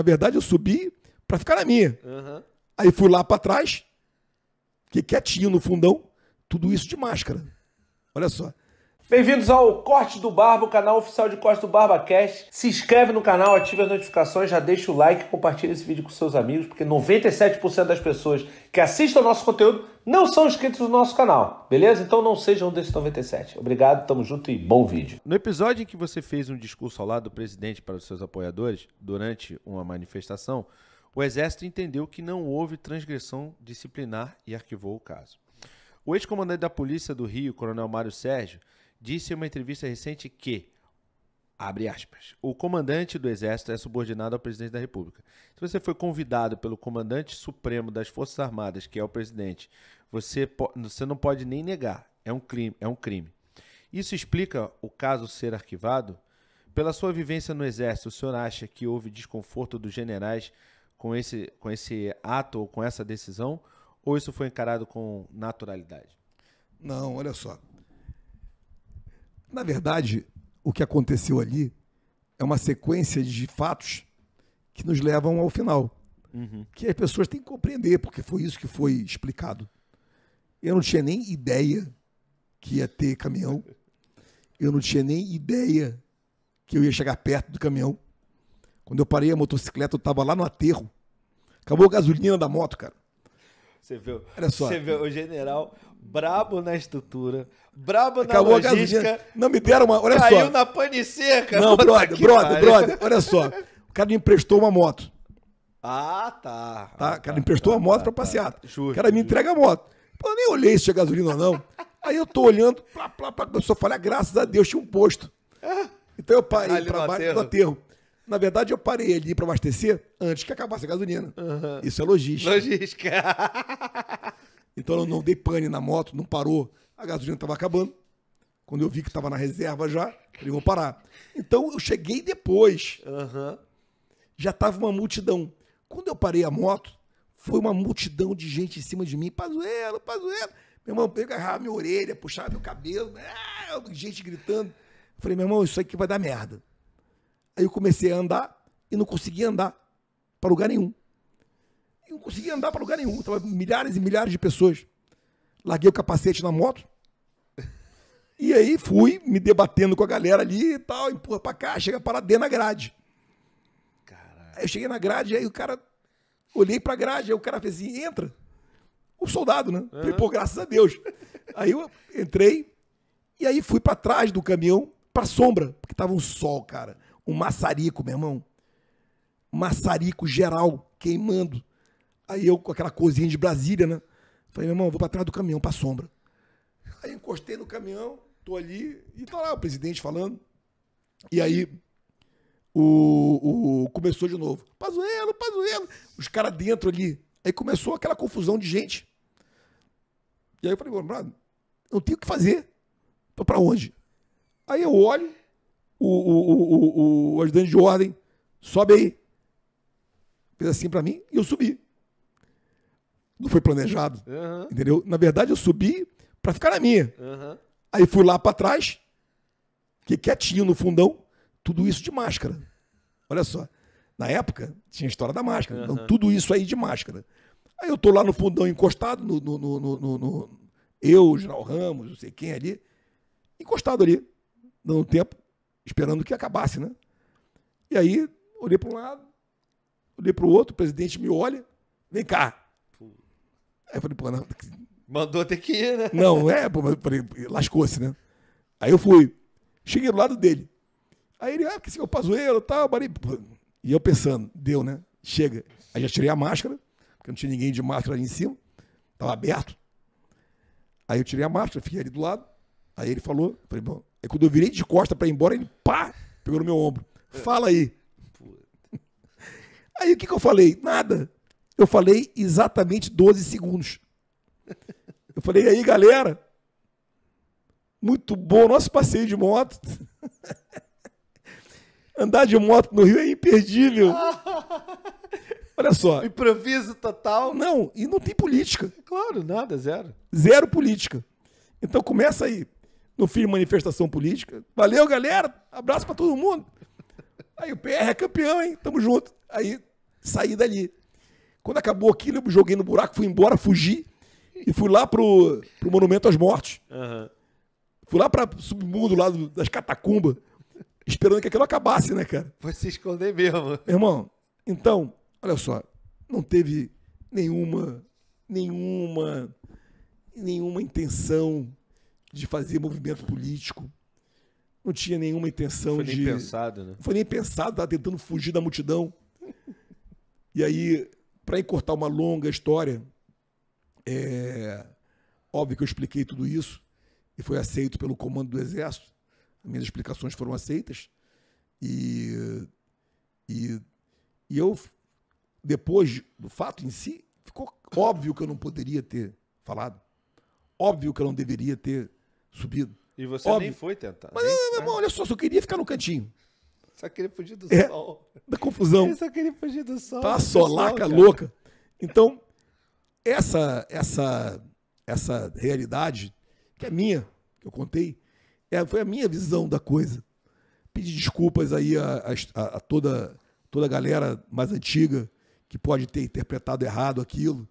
Na verdade, eu subi para ficar na minha. Uhum. Aí fui lá para trás, fiquei quietinho no fundão, tudo isso de máscara. Olha só. Bem-vindos ao Corte do Barba, o canal oficial de Corte do Barba Cast. Se inscreve no canal, ative as notificações, já deixa o like, compartilha esse vídeo com seus amigos, porque 97% das pessoas que assistem ao nosso conteúdo não são inscritos no nosso canal, beleza? Então não sejam um desses 97. Obrigado, tamo junto e bom vídeo. No episódio em que você fez um discurso ao lado do presidente para os seus apoiadores durante uma manifestação, o Exército entendeu que não houve transgressão disciplinar e arquivou o caso. O ex-comandante da Polícia do Rio, Coronel Mário Sérgio, disse em uma entrevista recente que, abre aspas, o comandante do Exército é subordinado ao presidente da República. Se você foi convidado pelo comandante supremo das Forças Armadas, que é o presidente, você, você não pode nem negar. É um crime. É um crime. Isso explica o caso ser arquivado? Pela sua vivência no Exército, o senhor acha que houve desconforto dos generais com esse, com esse ato ou com essa decisão? Ou isso foi encarado com naturalidade? Não, olha só. Na verdade, o que aconteceu ali é uma sequência de fatos que nos levam ao final. Uhum. Que as pessoas têm que compreender, porque foi isso que foi explicado. Eu não tinha nem ideia que ia ter caminhão. Eu não tinha nem ideia que eu ia chegar perto do caminhão. Quando eu parei a motocicleta, eu estava lá no aterro. Acabou a gasolina da moto, cara. Você viu? Olha só. Você viu o general, brabo na estrutura, brabo Acabou na logística. Não me deram uma, olha caiu só. Caiu na paniceca. Não, brother, brother, brother, olha só. O cara me emprestou uma moto. Ah, tá. tá? o ah, cara me tá, emprestou tá, uma moto tá, pra passear. Tá, justo, o cara me entrega a moto. Pô, eu nem olhei se tinha gasolina ou não. Aí eu tô olhando, plá, plá, plá, eu só falei, graças a Deus tinha um posto. Então eu parei ali pra baixo do aterro. Na verdade, eu parei ali pra abastecer antes que acabasse a gasolina. Uhum. Isso é logística. Logística. Então eu não dei pane na moto, não parou. A gasolina estava acabando. Quando eu vi que estava na reserva já, falei, vou parar. Então eu cheguei depois. Uhum. Já estava uma multidão. Quando eu parei a moto, foi uma multidão de gente em cima de mim. Pazuelo, Pazuelo. Meu irmão, eu agarrava minha orelha, puxava meu cabelo. Ah, gente gritando. Eu falei, meu irmão, isso aqui vai dar merda. Aí eu comecei a andar e não consegui andar para lugar nenhum eu não conseguia andar para lugar nenhum. Tava milhares e milhares de pessoas. Larguei o capacete na moto. E aí fui me debatendo com a galera ali e tal, empurra pra cá, chega para dentro na grade. Aí eu cheguei na grade, aí o cara. Olhei pra grade, aí o cara fez assim: entra. O soldado, né? Uhum. Falei, pô, graças a Deus. aí eu entrei, e aí fui para trás do caminhão, pra sombra, porque tava um sol, cara. Um maçarico, meu irmão. Maçarico geral, queimando. Aí eu, com aquela cozinha de Brasília, né? Falei, meu irmão, vou para trás do caminhão, para sombra. Aí encostei no caminhão, tô ali, e tá lá o presidente falando. E aí o, o começou de novo. Pazuelo, Pazuelo. Os caras dentro ali. Aí começou aquela confusão de gente. E aí eu falei, irmão, não tenho o que fazer. Tô pra onde? Aí eu olho, o, o, o, o, o ajudante de ordem sobe aí. Fez assim pra mim e eu subi não foi planejado. Uhum. Entendeu? Na verdade, eu subi para ficar na minha. Uhum. Aí fui lá para trás, fiquei quietinho no fundão, tudo isso de máscara. Olha só. Na época, tinha a história da máscara. Uhum. Então, tudo isso aí de máscara. Aí eu tô lá no fundão encostado, no, no, no, no, no eu, General Ramos, não sei quem ali, encostado ali, dando tempo, esperando que acabasse, né? E aí, olhei para um lado, olhei para o outro, o presidente me olha, vem cá. Aí eu falei, pô, não. Mandou ter que ir, né? Não, é, pô, mas eu falei, lascou-se, né? Aí eu fui. Cheguei do lado dele. Aí ele, ah, que senhor é Pazuello e tal, pô. E eu pensando, deu, né? Chega. Aí já tirei a máscara, porque não tinha ninguém de máscara ali em cima. Tava aberto. Aí eu tirei a máscara, fiquei ali do lado. Aí ele falou, falei, bom. Aí quando eu virei de costa pra ir embora, ele, pá, pegou no meu ombro. Fala aí. Aí o que, que eu falei? Nada. Eu falei exatamente 12 segundos. Eu falei, aí galera, muito bom nosso passeio de moto. Andar de moto no Rio é imperdível. Olha só. Improviso total. Não, e não tem política. Claro, nada, zero. Zero política. Então começa aí. No fim, manifestação política. Valeu, galera. Abraço para todo mundo. Aí o PR é campeão, hein? Tamo junto. Aí saí dali. Quando acabou aquilo, eu joguei no buraco, fui embora, fugi e fui lá pro, pro Monumento às mortes Uhum. Fui lá pra submundo lá das catacumbas, esperando que aquilo acabasse, né, cara? Foi se esconder mesmo. Irmão, então, olha só, não teve nenhuma, nenhuma, nenhuma intenção de fazer movimento político. Não tinha nenhuma intenção de. Foi nem pensado, né? Foi nem pensado, tava tentando fugir da multidão. E aí para encurtar uma longa história, é óbvio que eu expliquei tudo isso e foi aceito pelo comando do Exército. As minhas explicações foram aceitas. E, e, e eu, depois do fato em si, ficou óbvio que eu não poderia ter falado. Óbvio que eu não deveria ter subido. E você óbvio. nem foi tentar. Mas, nem, olha só, só queria ficar no cantinho. Só queria fugir do é, sol. Da confusão. só queria fugir do sol. Tá solaca sol, louca. Então, essa, essa, essa realidade, que é minha, que eu contei, é, foi a minha visão da coisa. Pedir desculpas aí a, a, a toda, toda a galera mais antiga que pode ter interpretado errado aquilo.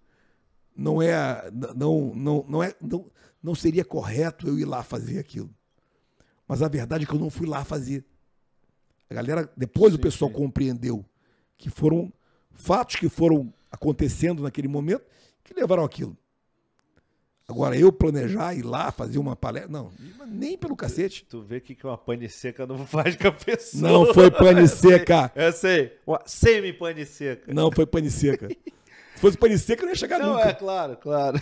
Não é. Não, não, não, é, não, não seria correto eu ir lá fazer aquilo. Mas a verdade é que eu não fui lá fazer. A galera, depois sim, o pessoal sim. compreendeu que foram fatos que foram acontecendo naquele momento que levaram aquilo. Agora, eu planejar ir lá fazer uma palestra. Não, nem pelo cacete. Tu, tu vê o que, que uma pane seca não faz com a pessoa. Não foi pane seca. Eu sei. Semi-pane seca. Não foi pane seca. Se fosse pane seca, eu não ia chegar não, nunca. É, claro, claro.